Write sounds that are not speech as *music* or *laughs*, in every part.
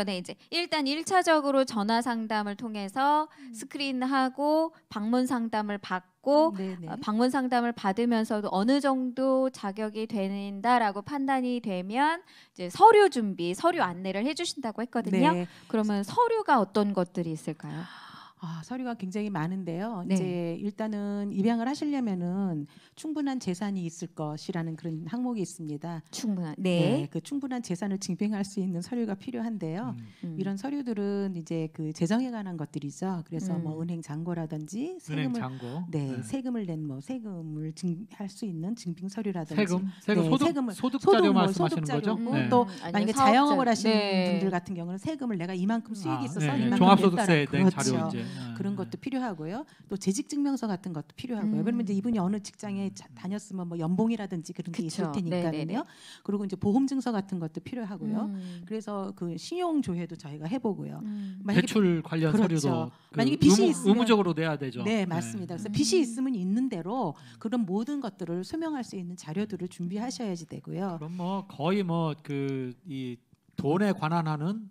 전에 이제 일단 일차적으로 전화 상담을 통해서 음. 스크린하고 방문 상담을 받고 네 방문 상담을 받으면서도 어느 정도 자격이 된다라고 판단이 되면 이제 서류 준비, 서류 안내를 해주신다고 했거든요. 네. 그러면 서류가 어떤 것들이 있을까요? 아, 서류가 굉장히 많은데요. 네. 이제 일단은 입양을 하시려면은 충분한 재산이 있을 것이라는 그런 항목이 있습니다. 충분한 네. 네, 그 충분한 재산을 증빙할 수 있는 서류가 필요한데요. 음. 음. 이런 서류들은 이제 그 재정에 관한 것들이죠. 그래서 뭐 음. 뭐 은행 잔고라든지 세금을 은행 잔고. 네, 네. 세금을 낸 뭐 세금을 증 할 수 있는 증빙 서류라든지 세금 네, 세금 네, 소득 세금을, 소득 자료 뭐 소득, 말씀하시는 소득 거죠? 뭐 네. 또 음, 아니요, 만약에 사업자. 자영업을 하시는 네. 분들 같은 경우는 세금을 내가 이만큼 수익이 아, 있어서 네. 이만큼 종합소득세 낸 그렇죠. 자료 그렇죠. 이제 그런 것도 음. 필요하고요. 또 재직 증명서 같은 것도 필요하고요. 그러면 이제 음. 이분이 어느 직장에 자, 다녔으면 뭐 연봉이라든지 그런 게 그쵸. 있을 테니까요. 네네네. 그리고 이제 보험 증서 같은 것도 필요하고요. 음. 그래서 그 신용 조회도 저희가 해보고요. 대출 관련 그렇죠. 서류도 그 만약에 빚이 의무, 있으면 의무적으로 내야 되죠. 네, 네. 맞습니다. 그래서 빚이 있으면 있는 대로 그런 모든 것들을 소명할 수 있는 자료들을 준비하셔야지 되고요. 그럼 뭐 거의 뭐 그 이 돈에 관한 하는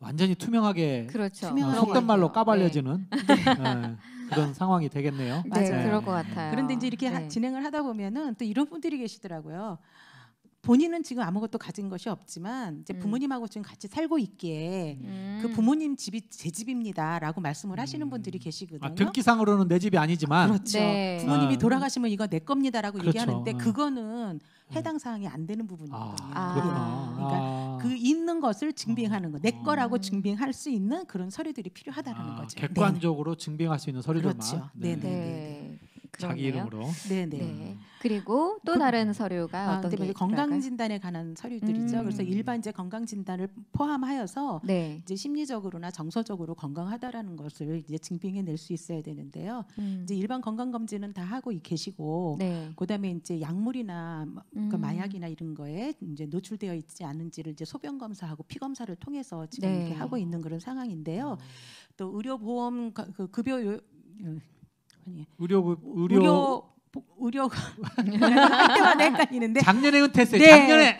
완전히 투명하게 그렇죠. 투명하게. 속된 아, 말로 네. 까발려지는 네. 네. 네, 그런 상황이 되겠네요. 맞아요. 그럴 것 같아요. 그런데 이제 이렇게 하- 진행을 하다 보면은 또 이런 분들이 계시더라고요. 본인은 지금 아무것도 가진 것이 없지만 이제 음. 부모님하고 지금 같이 살고 있기에 그 음. 그 부모님 집이 제 집입니다라고 말씀을 하시는 음. 분들이 계시거든요. 아, 듣기상으로는 내 집이 아니지만 그렇죠. 네. 부모님이 아, 돌아가시면 이거 내 겁니다라고 그렇죠. 얘기하는데 아. 그거는 음. 해당 사항이 안 되는 부분이거든요. 아, 예. 그러니까 아. 그 있는 것을 증빙하는 거, 내 거라고 증빙할 수 있는 그런 서류들이 필요하다는 거죠. 객관적으로 네네. 증빙할 수 있는 서류들만. 그렇죠. 네. 네. 네. 자기 이름으로. 네네. 네. 네. 그리고 또 그- 다른 서류가 아, 어떤 게 근데 건강 진단에 관한 서류들이죠. 음. 그래서 일반 이제 건강 진단을 포함하여서 네. 이제 심리적으로나 정서적으로 건강하다라는 것을 이제 증빙해 낼 수 있어야 되는데요. 음. 이제 일반 건강 검진은 다 하고 계시고 네. 그다음에 이제 약물이나 그러니까 음. 마약이나 이런 거에 이제 노출되어 있지 않은지를 이제 소변 검사하고 피 검사를 통해서 지금 네. 이렇게 하고 있는 그런 상황인데요. 음. 또 의료보험 그 급여 요- 어, 아니 의료 의료, 의료 의료가 때마다 헷갈리는데 *laughs* 작년에 은퇴했어요. 네. 작년에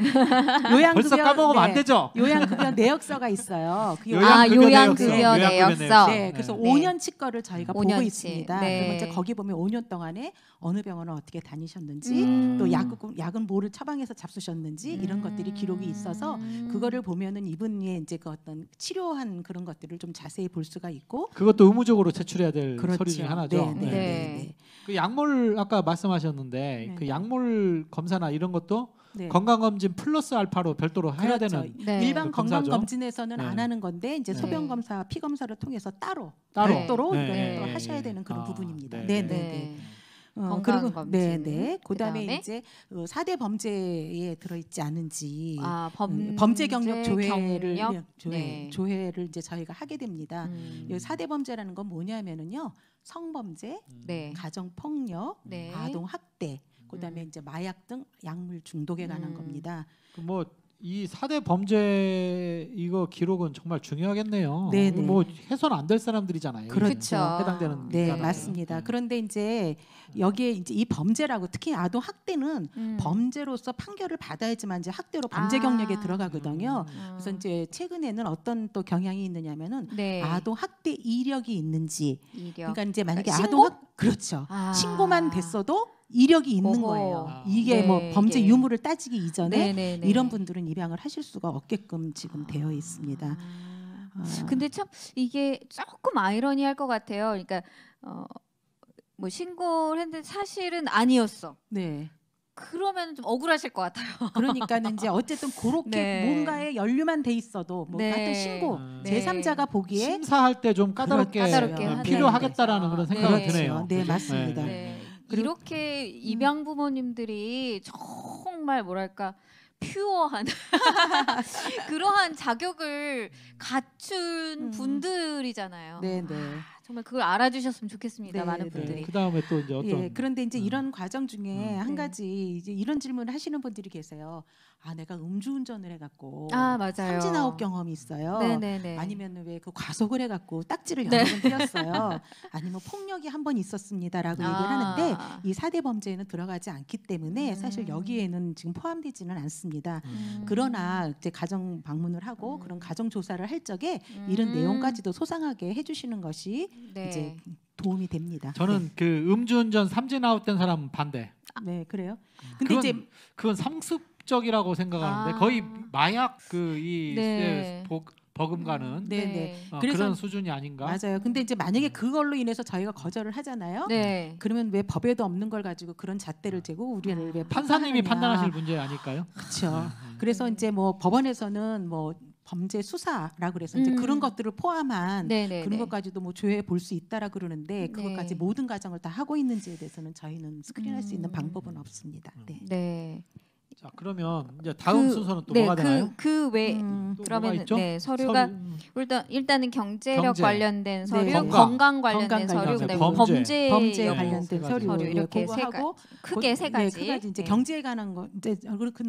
요양급여 벌써 까먹으면 네. 안 되죠. 요양급여 내역서가 있어요. 그아 요양급여 내역서. 내역서. 네, 그래서 네. 5년치 거를 저희가 5년치. 보고 있습니다. 네. 그러면 이제 거기 보면 5년 동안에 어느 병원을 어떻게 다니셨는지 음. 또 약은 약은 뭐를 처방해서 잡수셨는지 음. 이런 것들이 기록이 있어서 그거를 보면은 이분의 이제 그 어떤 치료한 그런 것들을 좀 자세히 볼 수가 있고 그것도 의무적으로 제출해야 될 그렇죠. 서류 중 하나죠. 네, 네, 네, 네. 그 약물 아까 말씀하셨는데 네. 그 약물 검사나 이런 것도 네. 건강검진 플러스 알파로 별도로 해야 그렇죠. 되는 네. 네. 그 일반 건강검진에서는 네. 안 하는 건데 이제 네. 소변 검사, 피 검사를 통해서 따로 따로. 별도로 네. 이 네. 하셔야 되는 그런 아, 부분입니다. 네. 네. 네. 네. 어, 그리고 범 네네. 그다음에, 그다음에? 이제 어, 그 4대 범죄에 들어있지 않은지 아, 범, 음, 범죄 경력 조회를 경력? 네, 조회, 네. 조회를 이제 저희가 하게 됩니다. 음. 이 4대 범죄라는 건 뭐냐면은요 성범죄, 네. 가정폭력, 네. 아동학대, 그다음에 음. 이제 마약 등 약물 중독에 관한 음. 겁니다. 그뭐 이 사대 범죄 이거 기록은 정말 중요하겠네요. 네, 네. 뭐 해선 안 될 사람들이잖아요. 그렇죠. 그렇죠. 해당되는 네, 사람은 맞습니다. 음. 그런데 이제 여기에 이제 이 범죄라고 특히 아동 학대는 음. 범죄로서 판결을 받아야지만 이제 학대로 범죄 아. 경력에 들어가거든요. 음. 그래서 이제 최근에는 어떤 또 경향이 있느냐면은 네. 아동 학대 이력이 있는지. 이력. 그러니까 이제 만약에 그러니까 아동 학 그렇죠. 아. 신고만 됐어도 이력이 있는 어허. 거예요. 아, 이게 네, 뭐 범죄 네. 유무를 따지기 이전에 네, 네, 네, 이런 분들은 입양을 하실 수가 없게끔 지금 아. 되어 있습니다. 어. 근데 참 이게 조금 아이러니할 것 같아요. 그러니까 어, 뭐 신고를 했는데 사실은 아니었어. 네. 그러면 좀 억울하실 것 같아요. *laughs* 그러니까는 이제 어쨌든 그렇게 네. 뭔가에 연류만돼 있어도 뭐 네. 하여 신고 음. 제3자가 보기에 심사할 때 좀 까다롭게, 까다롭게 어, 필요하겠다라는 거 네. 그런 생각이 그 그렇죠. 드네요. 네, 맞습니다. 네. 이렇게 음. 입양 부모님들이 정말 뭐랄까 퓨어한 *laughs* 그러한 자격을 갖춘 음. 분들이잖아요. 네, 네. 아, 정말 그걸 알아주셨으면 좋겠습니다. 네, 많은 네. 분들이. 네, 그 다음에 또 이제 어떤? 예, 그런데 이제 음. 이런 과정 중에 음. 한 네. 가지 이제 이런 질문을 하시는 분들이 계세요. 아 내가 음주운전을 해갖고 아 맞아요. 삼진아홉 경험이 있어요. 네네네. 아니면 왜그 과속을 해갖고 딱지를 연러 네. 번 띄었어요. 아니면 폭력이 한 번 있었습니다라고 아. 얘기를 하는데 이 사대 범죄에는 들어가지 않기 때문에 음. 사실 여기에는 지금 포함되지는 않습니다. 음. 그러나 이제 가정 방문을 하고 음. 그런 가정 조사를 할 적에 음. 이런 내용까지도 소상하게 해주시는 것이 네. 이제 도움이 됩니다. 저는 네. 그 음주운전 삼진 아웃된 사람 반대. 네, 그래요. 음. 근데 그건, 이제 그건 상습적이라고 생각하는데 아. 거의 마약 그이 네. 예, 버금가는 네네. 네. 어, 그런 수준이 아닌가? 맞아요. 근데 이제 만약에 그걸로 인해서 저희가 거절을 하잖아요. 네. 그러면 왜 법에도 없는 걸 가지고 그런 잣대를 재고 우리를 왜 판사님이 판단하실 문제 아닐까요? 그렇죠. 네. 그래서 이제 뭐 법원에서는 뭐 범죄 수사라 고 그래서 음. 이제 그런 음. 것들을 포함한 네네네. 네, 그런 네. 것까지도 뭐 조회해 볼 수 있다라 그러는데 네. 그것까지 모든 과정을 다 하고 있는지에 대해서는 저희는 스크린할 음. 수 있는 음. 방법은 없습니다. 음. 네. 네. 자 그러면 이제 다음 그, 순서는 또 네, 뭐가 그, 되나요? 그외 음, 그러면 네 서류가 서류. 일단 일단은 경제력 경제. 관련된 서류, 네. 건강. 건강, 관련된 건강 서류, 관련된 서류, 범죄, 범죄, 관련된 서류, 서류 예, 이렇게 세 뭐 가지 크게 그 세 가지. 네, 가 이제 경제에 관한 거 이제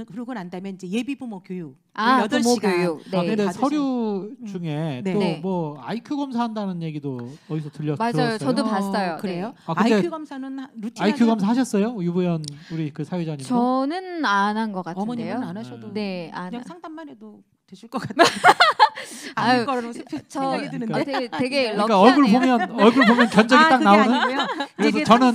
그러고 난 다음에 이제 예비부모 교육 아, 8시간. 그 네. 아, 근데 서류 중에 음. 네. 네. 또뭐 아이큐 검사한다는 얘기도 어디서 들렸 맞아요. 들었어요. 저도 어, 봤어요. 네. 그래요? 아, 근데 IQ 검사는 루틴 아이 검사 하셨어요? 유보현 우리 그 사회자님도. 저는 안 한 것 같은데요. 어머님은 안 하셔도 네, 안. 그냥 상담만 해도 되실 것 같아요. *laughs* 아유, 아닐 거저생각 드는데. 되게, 되게 그러니까 얼굴 보면 얼굴 보면 견적이 아, 딱 나오는. 그래서 저는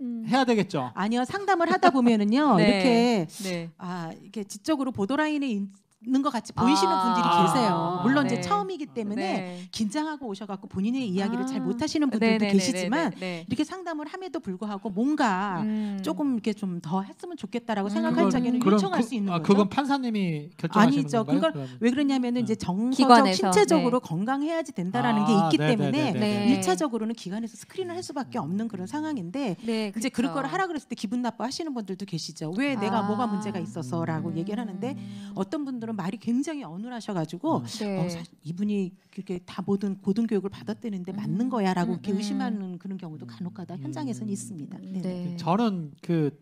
음. 해야 되겠죠. 아니요 상담을 하다 보면은요 *laughs* 네. 이렇게 네. 아 이게 지적으로 보더라인의 있 는것 같이 보이시는 아~ 분들이 계세요. 물론 네. 이제 처음이기 때문에 네. 긴장하고 오셔갖고 본인의 이야기를 아~ 잘 못하시는 분들도 네네 계시지만 네네. 이렇게 상담을 함에도 불구하고 뭔가 음. 조금 이렇게 좀 더 했으면 좋겠다라고 음. 생각할 자에는 요청할 그, 수 있는 아, 거죠. 그건 판사님이 결정하시는 아니죠. 건가요? 그걸 그러면. 왜 그러냐면은 이제 아. 정서적, 신체적으로 네. 건강해야지 된다라는 아, 게 있기 때문에 네. 네. 일차적으로는 기관에서 스크린을 할 수밖에 없는 그런 상황인데 이제 그렇죠. 그럴 거를 하라 그랬을 때 기분 나빠하시는 분들도 계시죠. 왜 아. 내가 뭐가 문제가 있어서라고 얘기를 하는데 음. 어떤 분들은 분들은 말이 굉장히 어눌하셔가지고 음. 어, 네. 어, 이분이 그렇게 다 모든 고등 교육을 받았대는데 음. 맞는 거야라고 음. 이렇게 의심하는 그런 경우도 간혹가다 현장에서는 있습니다. 네. 네. 저는 그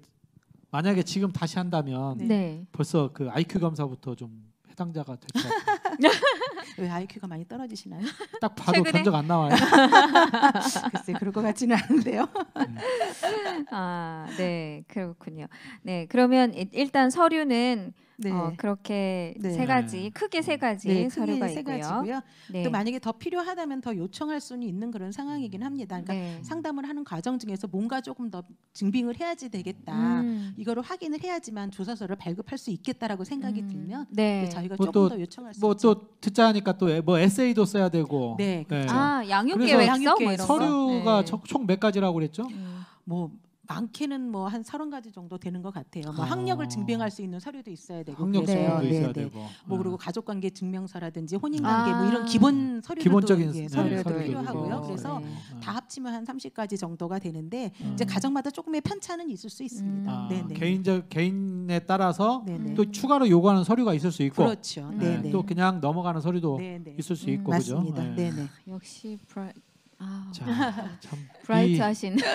만약에 지금 다시 한다면 네. 벌써 그 IQ 검사부터 좀 해당자가 될것 같아요. *laughs* 왜 IQ가 많이 떨어지시나요? 딱 봐도 견적 안 나와요. *laughs* 글쎄 그럴 것 같지는 않은데요. 아, 네, 그렇군요. 네, 그러면 일단 서류는 네. 어, 그렇게 네. 세 가지 크게 세 가지 네, 사료가 크게 세 있고요. 가지고요. 네. 또 만약에 더 필요하다면 더 요청할 수는 있는 그런 상황이긴 합니다. 그러니까 네. 상담을 하는 과정 중에서 뭔가 조금 더 증빙을 해야지 되겠다. 음. 이거를 확인을 해야지만 조사서를 발급할 수 있겠다라고 생각이 음. 들면 네. 저희가 뭐 조금 또- 더 요청할 수뭐또 듣자 하니까 또 뭐 에세이도 써야 되고. 네, 네. 그렇죠. 아 양육 계획서 뭐 이런 양육 거? 서류가 네. 총몇 가지라고 그랬죠? 네. 뭐 많게는 뭐 한 서른 가지 정도 되는 것 같아요. 뭐 아. 학력을 증명할 수 있는 서류도 있어야 되고 학력 서도 네, 있어야 네, 되고. 뭐 음. 그리고 가족관계 증명서라든지 혼인관계 아. 뭐 이런 기본 서류도 기본적인 예, 서류도 네, 필요하고요. 서류 그래서 다 합치면 한 삼십 가지 정도가 되는데 음. 이제 가정마다 조금의 편차는 있을 수 있습니다. 음. 네네. 아, 네. 개인적 개인에 따라서 네네. 네. 또 추가로 요구하는 서류가 있을 수 있고 그렇죠. 네, 또 그냥 넘어가는 서류도 네네. 있을 수 음, 있고 그죠. 맞습니다. 네. 네. 역시 아. 자, 참 *laughs* 브라이트하신 *laughs* 네?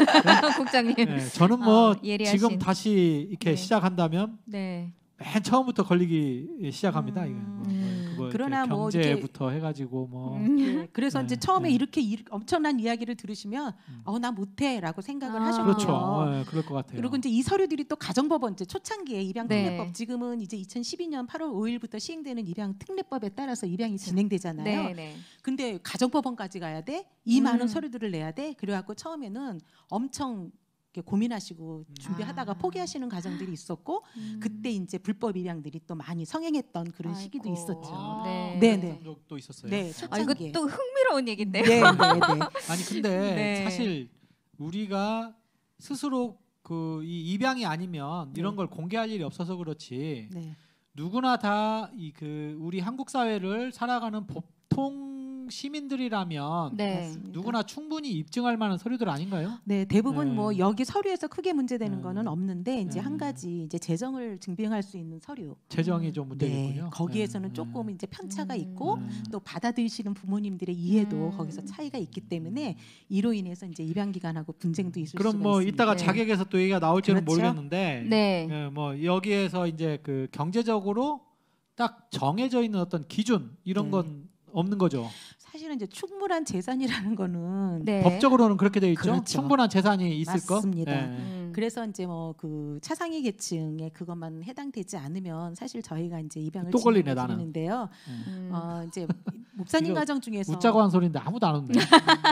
국장님. 네, 저는 뭐 아, 지금 다시 이렇게 네. 시작한다면 네. 맨 처음부터 걸리기 시작합니다. 음. 이거. 뭐. 뭐 그러나 뭐 경제부터 이렇게, 해가지고 뭐 음, 음. 네. 네. 그래서 네, 이제 처음에 네. 이렇게 일, 엄청난 이야기를 들으시면 음. 어나 못해라고 생각을 아. 하셨고요. 그렇죠. 어, 그럴 것 같아요. 그리고 이제 이 서류들이 또 가정법원 이제 초창기에 입양특례법 지금은 이제 2012년 8월 5일부터 시행되는 입양특례법에 따라서 입양이 진행되잖아요. 근데 가정법원까지 가야 돼. 이 많은 음. 서류들을 내야 돼. 그래갖고 처음에는 엄청 고민하시고 준비하다가 아. 포기하시는 과정들이 있었고 음. 그때 이제 불법 입양들이 또 많이 성행했던 그런 아이고. 시기도 있었죠. 아. 네. 네, 네. 네. 도 있었어요. 네, 아, 이거 또 흥미로운 얘기인데요. 네, 네, 네. *laughs* 아니 근데 네. 사실 우리가 스스로 그이 입양이 아니면 네. 이런 걸 공개할 일이 없어서 그렇지. 네. 누구나 다 이 그 우리 한국 사회를 살아가는 보통 시민들이라면 네. 누구나 충분히 입증할 만한 서류들 아닌가요? 네, 대부분 네. 뭐 여기 서류에서 크게 문제되는 네. 거는 없는데 이제 네. 한 가지 이제 재정을 증빙할 수 있는 서류. 재정이 좀문제군요 네, 거기에서는 네. 조금 음. 이제 편차가 있고 음. 또 받아들이시는 부모님들의 이해도 음. 거기서 차이가 있기 때문에 이로 인해서 이제 입양 기간하고 분쟁도 있을 수 뭐 있습니다. 그럼 뭐 이따가 자객에서 또 얘기가 나올지는 그렇죠? 모르겠는데 네. 뭐 여기에서 이제 그 경제적으로 딱 정해져 있는 어떤 기준 이런 건 없는 거죠. 사실은 이제 충분한 재산이라는 거는 네. 법적으로는 그렇게 되어 있죠. 그렇죠. 충분한 재산이 있을 거. 맞습니다. 네. 음. 그래서 이제 뭐 그 차상위 계층에 그것만 해당되지 않으면 사실 저희가 이제 입양을 또 걸리네 나는. 는데요 음. 어 이제 목사님 가정 중에서 웃자고 한 소리인데 아무도 안 웃네. *laughs*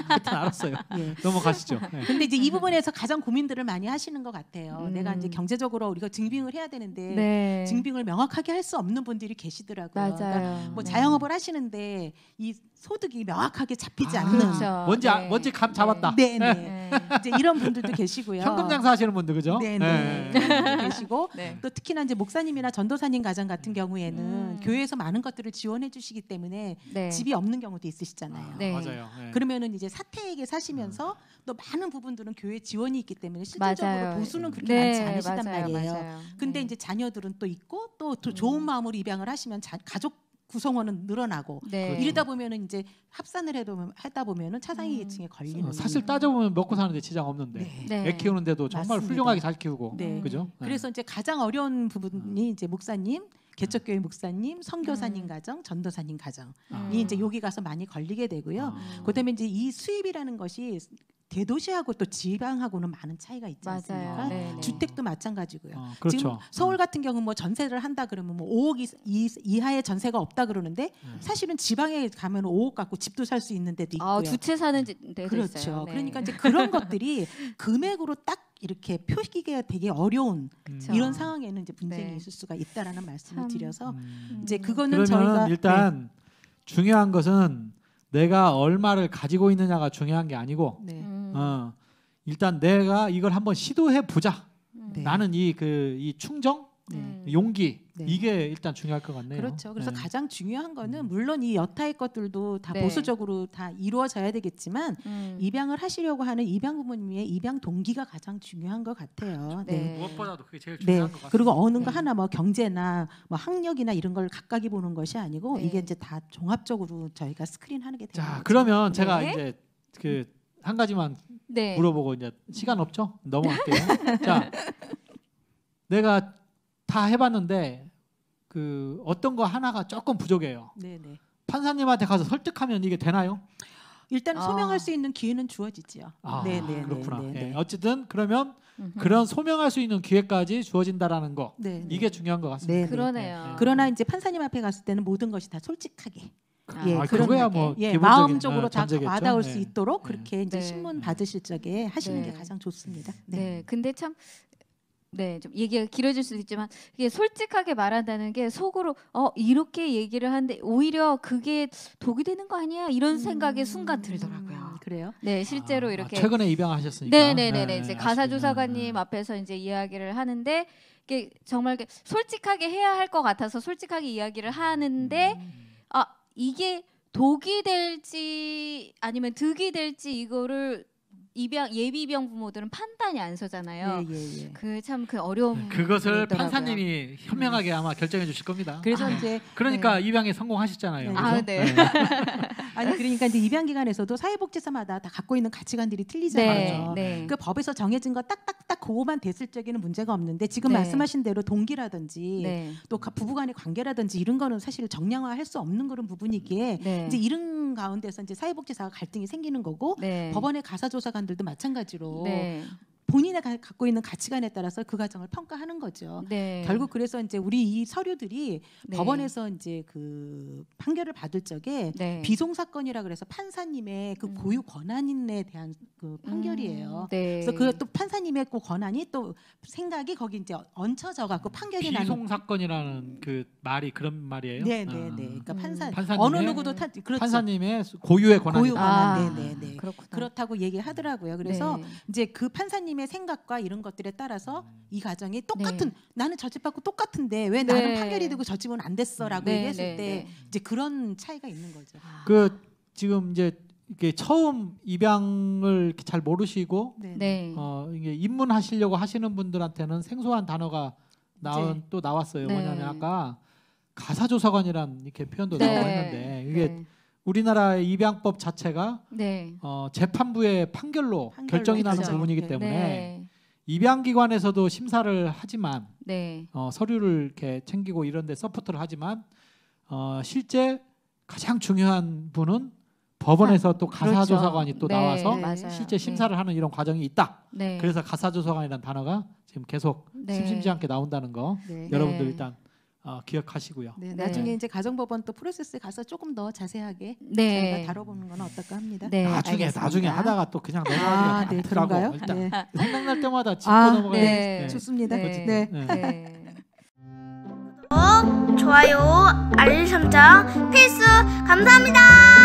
하여튼 알았어요. 예. 넘어가시죠. 네. 근데 이제 이 부분에서 가장 고민들을 많이 하시는 것 같아요. 음. 내가 이제 경제적으로 우리가 증빙을 해야 되는데 네. 증빙을 명확하게 할 수 없는 분들이 계시더라고요. 그러니까 맞아요. 그러니까 뭐 네. 자영업을 하시는데 이 소득이 명확하게 잡히지 아, 않는 그렇죠. 뭔지 아, 네. 아, 뭔지 감 잡았다. 네, 네, 네. 이제 이런 분들도 계시고요. 현금 장사하시는 분들 그죠? 네, 네. 네. 계시고 *laughs* 네. 또 특히나 이제 목사님이나 전도사님 가정 같은 음. 경우에는 음. 교회에서 많은 것들을 지원해 주시기 때문에 집이 없는 경우도 있으시잖아요. 아, 네. 맞아요. 네. 그러면은 이제 사택에 사시면서 또 많은 부분들은 교회 지원이 있기 때문에 실질적으로 맞아요. 보수는 그렇게 네, 많지 않으시단 맞아요, 말이에요. 맞아요. 근데 네. 이제 자녀들은 또 있고 또, 또 음. 좋은 마음으로 입양을 하시면 자, 가족 구성원은 늘어나고 네. 그렇죠. 이러다 보면은 이제 합산을 해도 하다 보면은 차상위 음. 계층에 걸리는 어, 사실 따져보면 먹고 사는데 지장 없는데 네. 네. 애 키우는데도 정말 맞습니다. 훌륭하게 잘 키우고 네. 그죠? 네. 그래서 이제 가장 어려운 부분이 음. 이제 목사님 개척교회 목사님, 선교사님 음. 가정, 전도사님 가정이 아. 이제 여기 가서 많이 걸리게 되고요. 아. 그다음에 이제 이 수입이라는 것이 대도시하고 또 지방하고는 많은 차이가 있지 않습니까? 네, 네. 주택도 마찬가지고요. 어, 그렇죠. 지금 서울 음. 같은 경우 뭐 전세를 한다 그러면 뭐 5억 이, 하의 전세가 없다 그러는데 음. 사실은 지방에 가면 5억 갖고 집도 살 수 있는 데도 아, 있고요. 아, 주채 사는 데도 그렇죠. 네. 그러니까 이제 그런 것들이 *laughs* 금액으로 딱 이렇게 표기가 시 되게 어려운 그쵸. 그렇죠. 이런 상황에는 이제 분쟁이 네. 있을 수가 있다라는 말씀을 참. 드려서 음. 이제 음. 그거는 저희가 네. 일단 네. 중요한 것은 내가 얼마를 가지고 있느냐가 중요한 게 아니고 네. 음. 어, 일단 내가 이걸 한번 시도해 보자. 네. 나는 이 그이 그, 충정, 네. 용기 네. 이게 일단 중요할 것 같네요. 그렇죠. 그래서 네. 가장 중요한 거는 음. 물론 이 여타의 것들도 다 네. 보수적으로 다 이루어져야 되겠지만 음. 입양을 하시려고 하는 입양 부모님의 입양 동기가 가장 중요한 것 같아요. 그렇죠. 네. 네. 무엇보다도 그게 제일 중요한 것 같아요. 그리고 어느 거 하나 뭐 경제나 뭐 학력이나 이런 걸 각각이 보는 것이 아니고 이게 이제 다 종합적으로 저희가 스크린하는 게되요 거죠. 그러면 제가 이제 그한 가지만 네. 물어보고 이제 시간 없죠? 넘어갈게요. 자, 내가 다 해봤는데 그 어떤 거 하나가 조금 부족해요. 네네. 네. 판사님한테 가서 설득하면 이게 되나요? 일단 아. 소명할 수 있는 기회는 주어지지요. 아, 네네 네, 네, 그렇구나. 예, 네, 어쨌든 그러면 그런 소명할 수 있는 기회까지 주어진다라는 거 네네. 이게 중요한 것 같습니다. 네네. 그러네요. 네. 그러나 이제 판사님 앞에 갔을 때는 모든 것이 다 솔직하게 아, 예, 아, 그런 그거야 뭐 예, 마음적으로 어, 다전제겠 와닿을 수 네. 있도록 그렇게 네. 이제 신문 네. 받으실 적에 하시는 네. 게 가장 좋습니다. 네. 네, 근데 참 네, 좀 얘기가 길어질 수도 있지만 이게 솔직하게 말한다는 게 속으로 어 이렇게 얘기를 하는데 오히려 그게 독이 되는 거 아니야 이런 생각에 순간 들더라고요. 음, 그래요? 네, 실제로 아, 이렇게 최근에 입양하셨으니까. 네, 네, 네. 이제 가사 조사관님 앞에서 이제 이야기를 하는데 이게 정말 솔직하게 해야 할 것 같아서 솔직하게 이야기를 하는데. 음. 이게 독이 될지 아니면 득이 될지 이거를 입양 예비병 부모들은 판단이 안 서잖아요. 예, 예. 예. 그참 그 어려움 네, 그것을 판사님이 현명하게 아마 결정해 주실 겁니다. 그래서 아, 이제 그러니까 네. 입양에 성공하셨잖아요. 네. 아, 그 *laughs* 네. 아니 그러니까 이제 입양 기관에서도 사회복지사마다 다 갖고 있는 가치관들이 틀리잖아요. 그렇죠. 네, 네. 그 법에서 정해진 거 딱딱딱 그거만 됐을 적에는 문제가 없는데 지금 네. 말씀하신 대로 동기라든지 네. 또 부부간의 관계라든지 이런 거는 사실 정량화할 수 없는 그런 부분이기에 네. 이제 이런 가운데서 이제 사회복지사가 갈등이 생기는 거고 네. 법원에 가사조사가 사서관들도 마찬가지로 네. 본인의 가, 갖고 있는 가치관에 따라서 그 과정을 평가하는 거죠. 네. 결국 그래서 이제 우리 이 서류들이 네. 법원에서 이제 그 판결을 받을 적에 네. 비송 사건이라 그래서 판사님의 그 음. 고유 권한에 대한 그 음, 판결이에요. 음, 그래서 그또 판사님의 그 권한이 또 생각이 거기 이제 얹혀져 갖고 음, 판결이 나는 비송 사건이라는 그 말이 그런 말이에요. 네, 네, 아. 네. 그러니까 판사 음. 어느 누구도 타, 그렇죠. 판사님의 고유의 권한. 고유 권한. 아, 네, 네, 네. 아, 그렇구나. 그렇다고 얘기하더라고요. 그래서 네. 이제 그 판사님 선생님의 생각과 이런 것들에 따라서 음. 이 가정이 네. 똑같은 나는 저 집 받고 똑같은데 왜 나는 네. 판결이 되고 저 집은 안 됐어라고 네, 얘기했을 때 이제 그런 차이가 있는 거죠. 아. 그 지금 이제 이게 처음 입양을 잘 모르시고 네. 어 이게 입문하시려고 하시는 분들한테는 생소한 단어가 나온 네. 또 나왔어요. 네. 뭐냐면 아까 가사조사관이란 이렇게 표현도 나오고 했는데 이게 우리나라의 입양법 자체가 네. 어, 재판부의 판결로, 판결로 결정이 나는 그렇죠. 부분이기 네. 때문에 네. 입양기관에서도 심사를 하지만 네. 어, 서류를 이렇게 챙기고 이런데 서포트를 하지만 어, 실제 가장 중요한 분은 법원에서 또 가사조사관이 그렇죠. 또 나와서 네, 실제 네. 심사를 하는 이런 과정이 있다. 네. 그래서 가사조사관이라는 단어가 지금 계속 심심치 않게 나온다는 거 여러분들 일단 어, 기억하시고요. 네, 네, 나중에 이제 가정법원 또 프로세스 가서 조금 더 자세하게 네. 저희가 다뤄보는 건 어떨까 합니다. 네, 나중에 알겠습니다. 나중에 하다가 또 그냥 아, 넘어가더라고 네, 그런가요? 일단 네. 생각날 때마다 짚고 아, 네. 넘어가야 네. 좋습니다. 네. 네. 네. 구 좋아요, 알림 설정 필수 감사합니다.